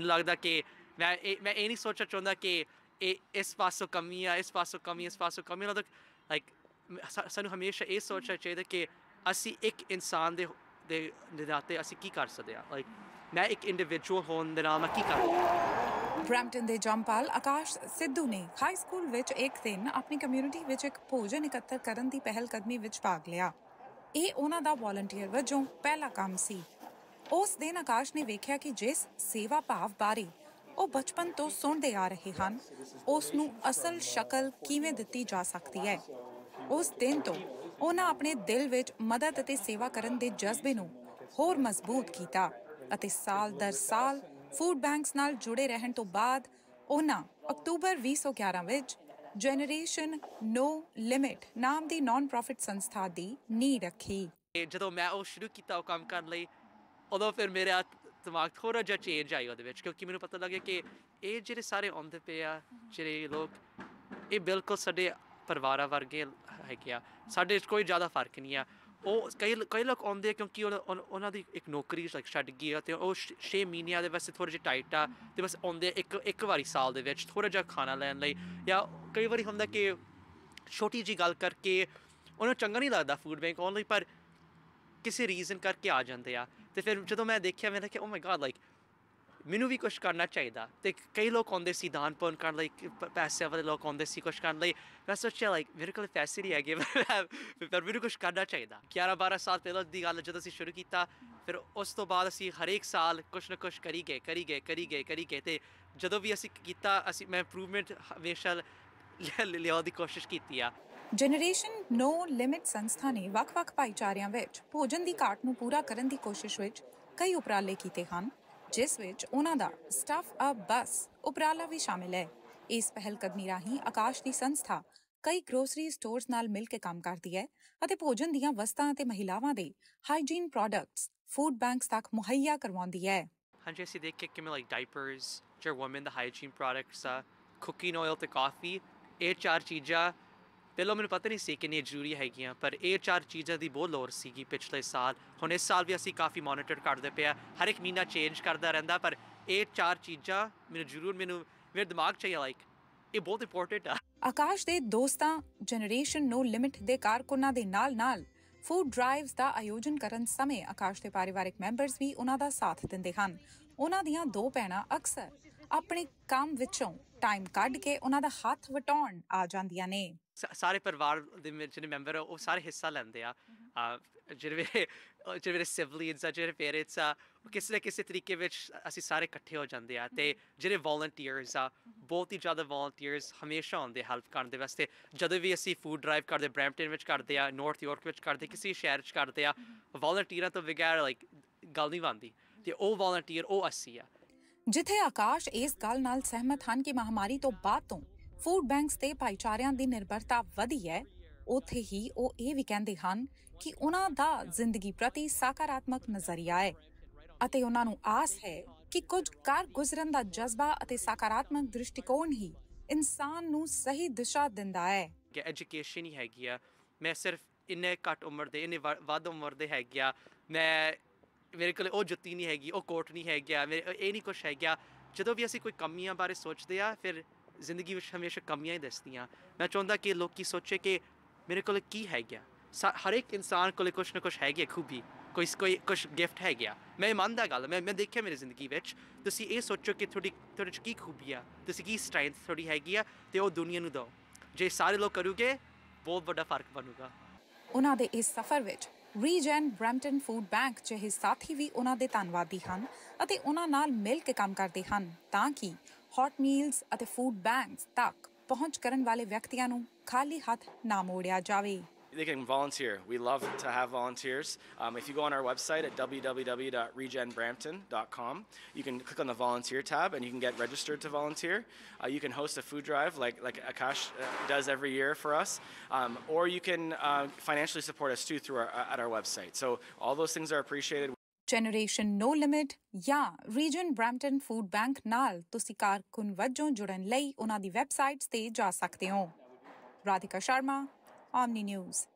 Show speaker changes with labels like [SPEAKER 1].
[SPEAKER 1] ਮੈਨੂੰ ਲੱਗਦਾ ਕਿ ਮੈਂ ਮੈਂ ਇਹ ਨਹੀਂ ਸੋਚਣਾ ਚਾਹੁੰਦਾ ਕਿ ਇਹ ਇਸ ਪਾਸੋਂ ਕਮੀ ਆ ਇਸ ਪਾਸੋਂ ਕਮੀ ਇਸ ਪਾਸੋਂ ਕਮੀ ਲੱਗਦਾ ਲਾਈਕ ਸਾਨੂੰ ਹਮੇਸ਼ਾ ਇਹ ਸੋਚਣਾ ਚਾਹੀਦਾ ਕਿ ਅਸੀਂ ਇੱਕ ਇਨਸਾਨ ਦੇ ਦੇ ਨਿਦਾਤੇ ਅਸੀਂ ਕੀ ਕਰ ਸਕਦੇ ਆ ਲਾਈਕ ਮੈਂ ਇੱਕ ਇੰਡੀਵਿਜੂਅਲ ਹੋਣ ਦੇ ਨਾਲ ਮੈਂ ਕੀ ਕਰ
[SPEAKER 2] ਬ੍ਰੈਂਟਨ ਦੇ ਜੰਪਾਲ ਆਕਾਸ਼ ਸਿੱਧੂ ਨੇ ਹਾਈ ਸਕੂਲ ਵਿੱਚ ਇੱਕ ਦਿਨ ਆਪਣੀ ਕਮਿਊਨਿਟੀ ਵਿੱਚ ਇੱਕ ਭੋਜਨ ਇਕੱਤਰ ਕਰਨ ਦੀ ਪਹਿਲ ਕਦਮੀ ਵਿੱਚ ਭਾਗ ਲਿਆ ਇਹ ਉਹਨਾਂ ਦਾ ਵਲੰਟੀਅਰ ਵਜੋਂ ਪਹਿਲਾ ਕੰਮ ਸੀ ਉਸ ਦਿਨ ਆਕਾਸ਼ ਨੇ ਵੇਖਿਆ ਕਿ ਜਿਸ ਸੇਵਾ ਭਾਵ ਬਾਰੇ ਉਹ ਬਚਪਨ ਤੋਂ ਸੁਣਦੇ ਆ ਰਹੇ ਹਨ ਉਸ ਨੂੰ ਅਸਲ ਸ਼ਕਲ ਕਿਵੇਂ ਦਿੱਤੀ ਜਾ ਸਕਦੀ ਹੈ ਉਸ ਦਿਨ ਤੋਂ ਉਹਨਾਂ ਆਪਣੇ ਦਿਲ ਵਿੱਚ ਮਦਦ ਅਤੇ ਸੇਵਾ ਕਰਨ ਦੇ ਜਜ਼ਬੇ ਨੂੰ ਹੋਰ ਮਜ਼ਬੂਤ ਕੀਤਾ ਅਤੇ ਸਾਲ ਦਰ ਸਾਲ ਫੂਡ ਬੈਂਕਸ ਨਾਲ ਜੁੜੇ ਰਹਿਣ ਤੋਂ ਬਾਅਦ ਉਹਨਾਂ ਅਕਤੂਬਰ 2011 ਵਿੱਚ ਜਨਰੇਸ਼ਨ ਨੋ ਲਿਮਿਟ ਨਾਮ ਦੀ ਨਾਨ-ਪ੍ਰੋਫਿਟ ਸੰਸਥਾ ਦੀ ਨੀਂਹ ਰੱਖੀ
[SPEAKER 1] ਜਦੋਂ ਮੈਂ ਉਹ ਸ਼ੁਰੂ ਕੀਤਾ ਉਹ ਕੰਮ ਕਰਨ ਲਈ ਉਦੋਂ ਫਿਰ ਮੇਰੇ ਆ ਦਿਮਾਗ ਥੋੜਾ ਜਿਹਾ ਚੇਂਜ ਆਈ ਉਹਦੇ ਵਿੱਚ ਕਿਉਂਕਿ ਮੈਨੂੰ ਪਤਾ ਲੱਗਿਆ ਕਿ ਇਹ ਜਿਹੜੇ ਸਾਰੇ ਆਉਂਦੇ ਪਏ ਆ ਜਿਹੜੇ ਲੋਕ ਇਹ ਬਿਲਕੁਲ ਸਾਡੇ ਪਰਿਵਾਰਾਂ ਵਰਗੇ ਕਿ ਆ ਸਾਡੇ ਵਿੱਚ ਕੋਈ ਜ਼ਿਆਦਾ ਫਰਕ ਨਹੀਂ ਆ ਉਹ ਕਈ ਕਈ ਲੋਕ ਆਉਂਦੇ ਆ ਕਿਉਂਕਿ ਉਹਨਾਂ ਦੀ ਇੱਕ ਨੌਕਰੀ ਲਾਈਕ ਛੱਡ ਗਈ ਆ ਤੇ ਉਹ 6 ਮਹੀਨਿਆਂ ਦੇ ਵਾਸਤੇ ਥੋੜੇ ਜਿਹਾ ਟਾਈਟ ਆ ਤੇ ਬਸ ਆਉਂਦੇ ਇੱਕ ਇੱਕ ਵਾਰੀ ਸਾਲ ਦੇ ਵਿੱਚ ਥੋੜਾ ਜਿਹਾ ਖਾਣਾ ਲੈਣ ਲਈ ਜਾਂ ਕਈ ਵਾਰੀ ਹੁੰਦਾ ਕਿ ਛੋਟੀ ਜੀ ਗੱਲ ਕਰਕੇ ਉਹਨਾਂ ਚੰਗਾ ਨਹੀਂ ਲੱਗਦਾ ਫੂਡ ਬੈਂਕ ਆਉਣ ਲਈ ਪਰ ਕਿਸੇ ਰੀਜ਼ਨ ਕਰਕੇ ਆ ਜਾਂਦੇ ਆ ਤੇ ਫਿਰ ਜਦੋਂ ਮੈਂ ਦੇਖਿਆ ਮੈਂ ਕਿ ਓ ਮਾਈ ਗॉड ਲਾਈਕ ਮੈਨੂੰ ਵੀ ਕੁਝ ਕਰਨਾ ਚਾਹੀਦਾ ਤੇ ਕਈ ਲੋਕ ਆਉਂਦੇ ਸੀ ਦਾਨ ਪੁੰਨ ਕਰਨ ਲਈ ਪੈਸੇ ਵਾਲੇ ਲੋਕ ਆਉਂਦੇ ਸੀ ਕੁਝ ਕਰਨ ਲਈ ਮੈਂ ਸੋਚਿਆ ਲਾਈਕ ਮੇਰੇ ਕੋਲ ਪੈਸੇ ਨਹੀਂ ਹੈਗੇ ਫਿਰ ਵੀ ਕੁਝ ਕਰਨਾ ਚਾਹੀਦਾ 11 12 ਸਾਲ ਪਹਿਲਾਂ ਦੀ ਗੱਲ ਜਦੋਂ ਅਸੀਂ ਸ਼ੁਰੂ ਕੀਤਾ ਫਿਰ ਉਸ ਤੋਂ ਬਾਅਦ ਅਸੀਂ ਹਰੇਕ ਸਾਲ ਕੁਝ ਨਾ ਕੁਝ ਕਰੀ ਗਏ ਕਰੀ ਗਏ ਕਰੀ ਗਏ ਕਰੀ ਗਏ ਤੇ ਜਦੋਂ ਵੀ ਅਸੀਂ ਕੀਤਾ ਅਸੀਂ ਮੈਂ ਇੰਪਰੂਵਮੈਂਟ ਹਮੇਸ਼ਾ ਲਿਆਉਣ ਦੀ ਕੋਸ਼ਿਸ਼ ਕੀਤੀ ਆ
[SPEAKER 2] ਜਨਰੇਸ਼ਨ ਨੋ ਲਿਮਿਟ ਸੰਸਥਾ ਨੇ ਵੱਖ-ਵੱਖ ਭਾਈਚਾਰਿਆਂ ਵਿੱਚ ਭੋਜਨ ਦੀ ਘਾਟ ਨੂੰ ਪੂਰਾ ਕਰਨ ਦੀ ਕੋਸ਼ਿਸ਼ ਵਿੱਚ ਕਈ ਉਪਰਾਲੇ ਕੀਤੇ ਹਨ ਜਿਸ ਵਿੱਚ ਉਹਨਾਂ ਦਾ ਸਟਫ ਅ ਬਸ ਉਪਰਾਲਾ ਵੀ ਸ਼ਾਮਿਲ ਹੈ ਇਸ ਪਹਿਲ ਕਦਮੀ ਰਾਹੀਂ ਆਕਾਸ਼ ਦੀ ਸੰਸਥਾ ਕਈ ਗਰੋਸਰੀ ਸਟੋਰਸ ਨਾਲ ਮਿਲ ਕੇ ਕੰਮ ਕਰਦੀ ਹੈ ਅਤੇ ਭੋਜਨ ਦੀਆਂ ਵਸਤਾਂ ਅਤੇ ਮਹਿਲਾਵਾਂ ਦੇ ਹਾਈਜੀਨ ਪ੍ਰੋਡਕਟਸ ਫੂਡ ਬੈਂਕਸ ਤੱਕ ਮੁਹੱਈਆ ਕਰਵਾਉਂਦੀ ਹੈ
[SPEAKER 1] ਹਾਂਜੀ ਅਸੀਂ ਦੇਖ ਕੇ ਕਿਵੇਂ ਲਾਈਕ ਡਾਈਪਰਸ ਜਰ ਔਮਨ ਦਾ ਹਾਈਜੀਨ ਪ੍ਰੋਡਕਟਸ ਕੁਕਿੰਗ ਆਇਲ ਤੇ ਕਾਫੀ ਇਹ ਚਾਰ ਚੀਜ਼ਾਂ ਪਹਿਲਾਂ ਮੈਨੂੰ ਪਤਾ ਨਹੀਂ ਸੀ ਕਿ ਕਿੰਨੀ ਜ਼ਰੂਰੀ ਹੈਗੀਆਂ ਪਰ ਇਹ ਚਾਰ ਚੀਜ਼ਾਂ ਦੀ ਬਹੁਤ ਲੋੜ ਸੀਗੀ ਪਿਛਲੇ ਸਾਲ ਹੁਣ ਇਸ ਸਾਲ ਵੀ ਅਸੀਂ ਕਾਫੀ ਮੋਨੀਟਰ ਕਰਦੇ ਪਿਆ ਹਰ ਇੱਕ ਮਹੀਨਾ ਚੇਂਜ ਕਰਦਾ ਰਹਿੰਦਾ ਪਰ ਇਹ ਚਾਰ ਚੀਜ਼ਾਂ ਮੈਨੂੰ ਜ਼ਰੂਰ ਮੈਨੂੰ ਮੇਰੇ ਦਿਮਾਗ 'ਚ ਆਇਆ ਲਾਈਕ ਇਹ ਬਹੁਤ ਇੰਪੋਰਟੈਂਟ ਆ
[SPEAKER 2] ਆਕਾਸ਼ ਦੇ ਦੋਸਤਾਂ ਜਨਰੇਸ਼ਨ ਨੋ ਲਿਮਿਟ ਦੇ ਕਾਰਕੁਨਾਂ ਦੇ ਨਾਲ-ਨਾਲ ਫੂਡ ਡਰਾਈਵਸ ਦਾ ਆਯੋਜਨ ਕਰਨ ਸਮੇਂ ਆਕਾਸ਼ ਦੇ ਪਰਿਵਾਰਕ ਮੈਂਬਰਸ ਵੀ ਉਹਨਾਂ ਦਾ ਸਾਥ ਦਿੰਦੇ ਹਨ ਉਹਨਾਂ ਦੀਆਂ ਦੋ ਪੈਣਾ ਅਕਸਰ ਆਪਣੇ ਕੰਮ ਵਿੱਚੋਂ ਟਾਈਮ ਕੱਢ ਕੇ ਉਹਨਾਂ ਦਾ ਹੱਥ ਵਟਾਉਣ ਆ ਜਾਂਦੀਆਂ ਨੇ
[SPEAKER 1] ਸਾਰੇ ਪਰਿਵਾਰ ਦੇ ਜਿਹੜੇ ਮੈਂਬਰ ਉਹ ਸਾਰੇ ਹਿੱਸਾ ਲੈਂਦੇ ਆ ਜਿਹੜੇ ਜਿਹੜੇ ਮੇਰੇ ਸਿਵਲੀਅਨਸ ਆ ਜਿਹੜੇ ਪੇਰੈਂਟਸ ਆ ਕਿਸੇ ਨਾ ਕਿਸੇ ਤਰੀਕੇ ਵਿੱਚ ਅਸੀਂ ਸਾਰੇ ਇਕੱਠੇ ਹੋ ਜਾਂਦੇ ਆ ਤੇ ਜਿਹੜੇ ਵੋਲੰਟੀਅਰਸ ਆ ਬਹੁਤ ਹੀ ਜ਼ਿਆਦਾ ਵੋਲੰਟੀਅਰਸ ਹਮੇਸ਼ਾ ਹੁੰਦੇ ਹੈਲਪ ਕਰਨ ਦੇ ਵਾਸਤੇ ਜਦੋਂ ਵੀ ਅਸੀਂ ਫੂਡ ਡਰਾਈਵ ਕਰਦੇ ਬ੍ਰੈਂਪਟਨ ਵਿੱਚ ਕਰਦੇ ਆ ਨਾਰਥ ਯਾਰਕ ਵਿੱਚ ਕਰਦੇ ਕਿਸੇ ਸ਼ਹਿਰ ਵਿੱਚ ਕਰਦੇ ਆ ਵੋਲੰਟੀਅਰਾਂ ਤੋਂ ਵਗੈਰ ਲਾਈਕ ਗੱਲ ਨਹੀਂ ਬਣਦੀ ਤੇ ਉਹ ਵੋਲੰਟੀਅਰ ਉਹ ਅਸੀਂ ਆ
[SPEAKER 2] ਜਿੱਥੇ ਆਕਾਸ਼ ਇਸ ਗੱਲ ਨਾਲ ਸਹਿਮਤ ਹਨ ਕਿ ਮਹਾਮਾਰੀ ਤੋਂ ਬਾਅਦ ਤੋਂ ਫੂਡ ਬੈਂਕਸ ਤੇ ਭਾਈਚਾਰਿਆਂ ਦੀ ਨਿਰਭਰਤਾ ਵਧੀ ਹੈ ਉਥੇ ਹੀ ਉਹ ਇਹ ਵੀ ਕਹਿੰਦੇ ਹਨ ਕਿ ਉਹਨਾਂ ਦਾ ਜ਼ਿੰਦਗੀ ਪ੍ਰਤੀ ਸਕਾਰਾਤਮਕ ਨਜ਼ਰੀਆ ਹੈ ਅਤੇ ਉਹਨਾਂ ਨੂੰ ਆਸ ਹੈ ਕਿ ਕੁਝ ਕਰ ਗੁਜ਼ਰਨ ਦਾ ਜਜ਼ਬਾ ਅਤੇ ਸਕਾਰਾਤਮਕ ਦ੍ਰਿਸ਼ਟੀਕੋਣ ਹੀ ਇਨਸਾਨ ਨੂੰ ਸਹੀ ਦਿਸ਼ਾ ਦਿੰਦਾ ਹੈ
[SPEAKER 1] ਕਿ ਐਜੂਕੇਸ਼ਨ ਹੀ ਹੈ ਗਿਆ ਮੈਂ ਸਿਰਫ ਇੰਨੇ ਘੱਟ ਉਮਰ ਦੇ ਇੰਨੇ ਵੱਧ ਉਮਰ ਦੇ ਹੈ ਗਿਆ ਮੈਂ ਮੇਰੇ ਕੋਲ ਉਹ ਜੁੱਤੀ ਨਹੀਂ ਹੈਗੀ ਉਹ ਕੋਟ ਨਹੀਂ ਹੈਗਾ ਮੇਰੇ ਇਹ ਨਹੀਂ ਕੁਝ ਗਿਆ ਜਦੋਂ ਵੀ ਅਸੀਂ ਕੋਈ ਕਮੀਆਂ ਬਾਰੇ ਸੋਚਦੇ ਆ ਫਿਰ ਜ਼ਿੰਦਗੀ ਵਿੱਚ ਹਮੇਸ਼ਾ ਕਮੀਆਂ ਹੀ ਦਿਸਦੀਆਂ ਮੈਂ ਚਾਹੁੰਦਾ ਕਿ ਲੋਕੀ ਸੋਚੇ ਕਿ ਮੇਰੇ ਕੋਲ ਕੀ ਹੈ ਗਿਆ ਹਰ ਇੱਕ ਇਨਸਾਨ ਕੋਲ ਕੁਝ ਨਾ ਕੁਝ ਹੈ ਗਿਆ ਖੂਬੀ ਕੋਈ ਕੋਈ ਕੁਝ ਗਿਫਟ ਹੈ ਗਿਆ ਮੈਂ ਮੰਨਦਾ ਗੱਲ ਮੈਂ ਮੈਂ ਦੇਖਿਆ ਮੇਰੀ ਜ਼ਿੰਦਗੀ ਵਿੱਚ ਤੁਸੀਂ ਇਹ ਸੋਚੋ ਕਿ ਤੁਹਾਡੀ ਤੁਹਾਡੇ ਚ ਕੀ ਖੂਬੀ ਆ ਤੁਸੀਂ ਕੀ ਸਟਰੈਂਥ ਤੁਹਾਡੀ ਹੈਗੀ ਆ ਤੇ ਉਹ ਦੁਨੀਆ ਨੂੰ ਦਿਓ ਜੇ ਸਾਰੇ ਲੋਕ ਕਰੂਗੇ ਬਹੁਤ ਵੱਡਾ ਫਰਕ ਬਣੂਗਾ
[SPEAKER 2] ਉਹਨਾਂ ਦੇ ਇਸ ਸਫ਼ਰ ਵਿੱਚ ਰੀਜਨ ਬ੍ਰੈਂਟਨ ਫੂਡ ਬੈਂਕ ਜਿਹੇ ਸਾਥੀ ਵੀ ਉਹਨਾਂ ਦੇ ਧੰਨਵਾਦੀ ਹਨ ਅਤੇ ਉਹਨਾਂ ਨਾਲ ਮਿਲ ਕੇ ਕੰਮ ਕਰਦੇ ਹਨ ਤਾਂ ਕਿ ਹੌਟ ਮੀਲਸ ਅਤੇ ਫੂਡ ਬੈਂਕਸ ਤੱਕ ਪਹੁੰਚ ਕਰਨ ਵਾਲੇ ਵਿਅਕਤੀਆਂ ਨੂੰ ਖਾਲੀ ਹੱਥ ਨਾ ਮੋੜਿਆ ਜਾਵੇ
[SPEAKER 1] they can volunteer. We love to have volunteers. Um, if you go on our website at www.regenbrampton.com, you can click on the volunteer tab and you can get registered to volunteer. Uh, you can host a food drive like, like Akash uh, does every year for us, um, or you can uh, financially support us too through our, uh, at our website. So all those things are appreciated.
[SPEAKER 2] Generation no limit ਜਾਂ region ਬ੍ਰੈਂਟਨ food bank ਨਾਲ ਤੁਸੀਂ ਕਾਰਕੁਨ ਵੱਜੋਂ ਜੁੜਨ ਲਈ ਉਹਨਾਂ ਦੀ websites ਤੇ ਜਾ ਸਕਦੇ ਹੋ ਰਾਧਿਕਾ ਸ਼ਰਮਾ ਆਮਨੀ ਨਿਊਜ਼